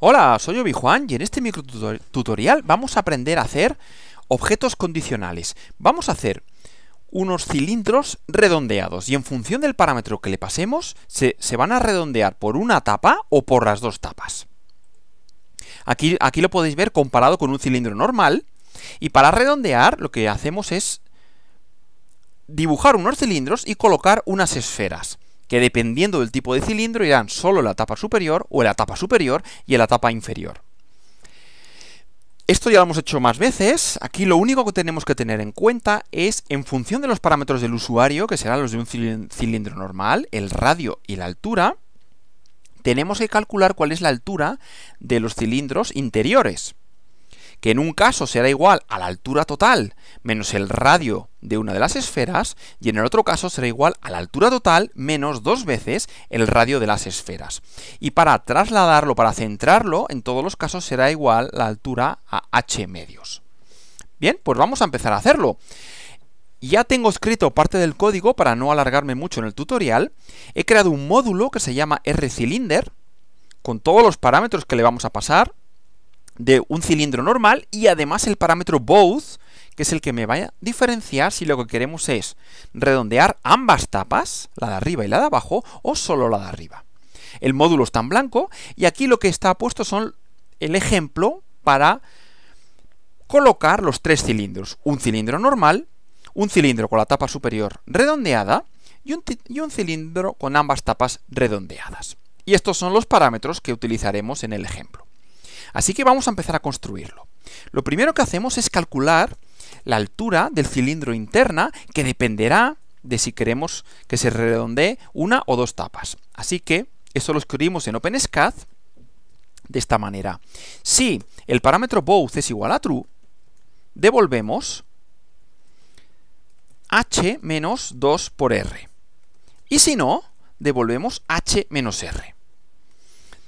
Hola, soy Obi Juan y en este micro tutorial vamos a aprender a hacer objetos condicionales. Vamos a hacer unos cilindros redondeados y en función del parámetro que le pasemos se, se van a redondear por una tapa o por las dos tapas. Aquí, aquí lo podéis ver comparado con un cilindro normal y para redondear lo que hacemos es dibujar unos cilindros y colocar unas esferas que dependiendo del tipo de cilindro irán solo la tapa superior o la tapa superior y la tapa inferior. Esto ya lo hemos hecho más veces, aquí lo único que tenemos que tener en cuenta es, en función de los parámetros del usuario, que serán los de un cilindro normal, el radio y la altura, tenemos que calcular cuál es la altura de los cilindros interiores que en un caso será igual a la altura total menos el radio de una de las esferas, y en el otro caso será igual a la altura total menos dos veces el radio de las esferas. Y para trasladarlo, para centrarlo, en todos los casos será igual la altura a h medios. Bien, pues vamos a empezar a hacerlo. Ya tengo escrito parte del código para no alargarme mucho en el tutorial. He creado un módulo que se llama rCylinder, con todos los parámetros que le vamos a pasar, de un cilindro normal y además el parámetro both, que es el que me vaya a diferenciar si lo que queremos es redondear ambas tapas, la de arriba y la de abajo, o solo la de arriba. El módulo está en blanco y aquí lo que está puesto son el ejemplo para colocar los tres cilindros. Un cilindro normal, un cilindro con la tapa superior redondeada y un cilindro con ambas tapas redondeadas. Y estos son los parámetros que utilizaremos en el ejemplo. Así que vamos a empezar a construirlo. Lo primero que hacemos es calcular la altura del cilindro interna, que dependerá de si queremos que se redondee una o dos tapas. Así que eso lo escribimos en OpenSCAD de esta manera. Si el parámetro both es igual a true, devolvemos h menos 2 por r. Y si no, devolvemos h menos r.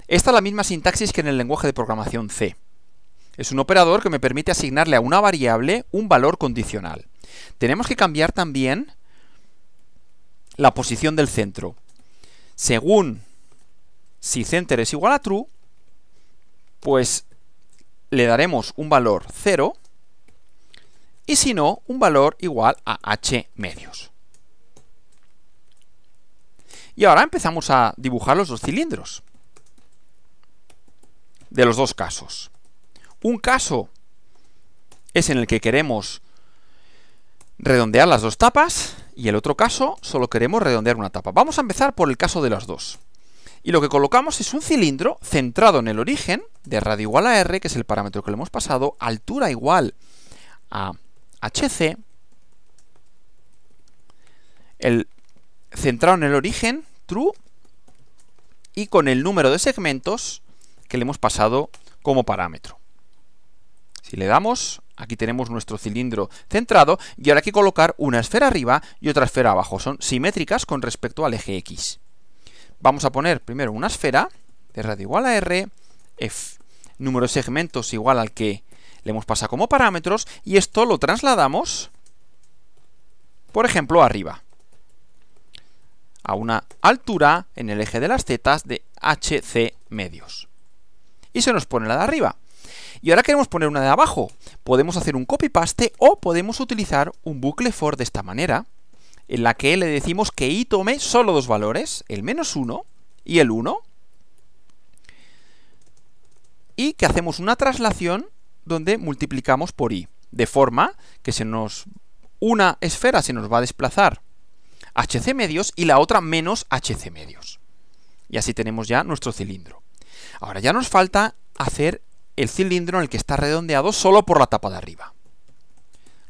Esta es la misma sintaxis que en el lenguaje de programación C. Es un operador que me permite asignarle a una variable un valor condicional. Tenemos que cambiar también la posición del centro. Según si center es igual a true, pues le daremos un valor 0 y si no, un valor igual a h medios. Y ahora empezamos a dibujar los dos cilindros de los dos casos. Un caso es en el que queremos redondear las dos tapas y el otro caso solo queremos redondear una tapa. Vamos a empezar por el caso de las dos. Y lo que colocamos es un cilindro centrado en el origen de radio igual a R, que es el parámetro que le hemos pasado, altura igual a HC, el centrado en el origen, true, y con el número de segmentos que le hemos pasado como parámetro. Si le damos, aquí tenemos nuestro cilindro centrado y ahora hay que colocar una esfera arriba y otra esfera abajo. Son simétricas con respecto al eje X. Vamos a poner primero una esfera de radio igual a R, F, número de segmentos igual al que le hemos pasado como parámetros y esto lo trasladamos, por ejemplo, arriba a una altura en el eje de las zetas de hc medios y se nos pone la de arriba. Y ahora queremos poner una de abajo. Podemos hacer un copy-paste o podemos utilizar un bucle for de esta manera, en la que le decimos que i tome solo dos valores, el menos 1 y el 1, y que hacemos una traslación donde multiplicamos por i, de forma que se nos una esfera se nos va a desplazar hc medios y la otra menos hc medios. Y así tenemos ya nuestro cilindro. Ahora ya nos falta hacer el cilindro en el que está redondeado solo por la tapa de arriba.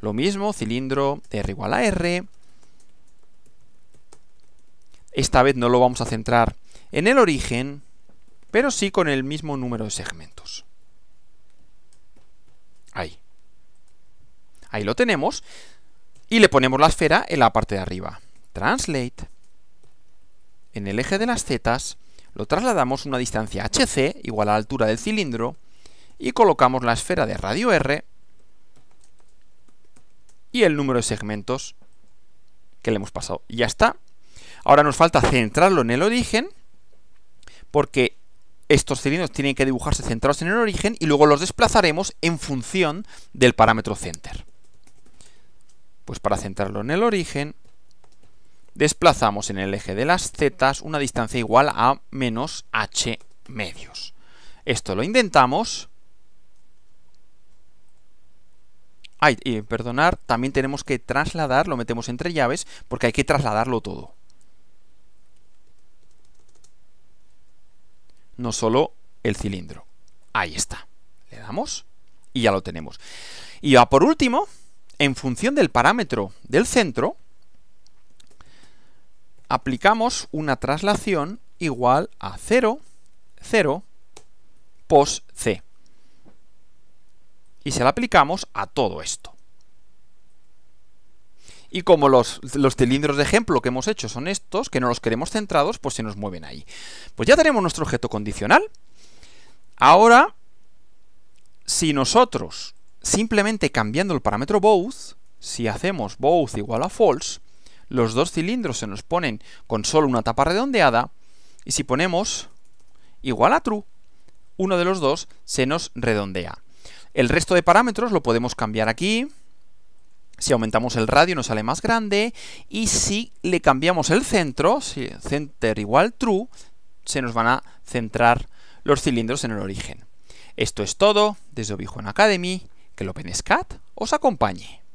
Lo mismo, cilindro R igual a R. Esta vez no lo vamos a centrar en el origen, pero sí con el mismo número de segmentos. Ahí. Ahí lo tenemos. Y le ponemos la esfera en la parte de arriba. Translate. En el eje de las zetas lo trasladamos una distancia hc igual a la altura del cilindro y colocamos la esfera de radio r y el número de segmentos que le hemos pasado. Y ya está. Ahora nos falta centrarlo en el origen porque estos cilindros tienen que dibujarse centrados en el origen y luego los desplazaremos en función del parámetro center. Pues para centrarlo en el origen desplazamos en el eje de las zetas una distancia igual a menos h medios. Esto lo intentamos. Ay, perdonad, perdonar, también tenemos que trasladar, lo metemos entre llaves, porque hay que trasladarlo todo. No solo el cilindro. Ahí está. Le damos y ya lo tenemos. Y ya por último, en función del parámetro del centro, aplicamos una traslación igual a 0, 0, pos c. Y se la aplicamos a todo esto. Y como los, los, cilindros de ejemplo que hemos hecho son estos, que no los queremos centrados, pues se nos mueven ahí. Pues ya tenemos nuestro objeto condicional. Ahora, si nosotros, simplemente cambiando el parámetro both, si hacemos both igual a false, los dos cilindros se nos ponen con solo una tapa redondeada y si ponemos igual a true, uno de los dos se nos redondea. El resto de parámetros lo podemos cambiar aquí. Si aumentamos el radio nos sale más grande y si le cambiamos el centro, si center igual true, se nos van a centrar los cilindros en el origen. Esto es todo desde Obi Academy, que el OpenSCAD os acompañe.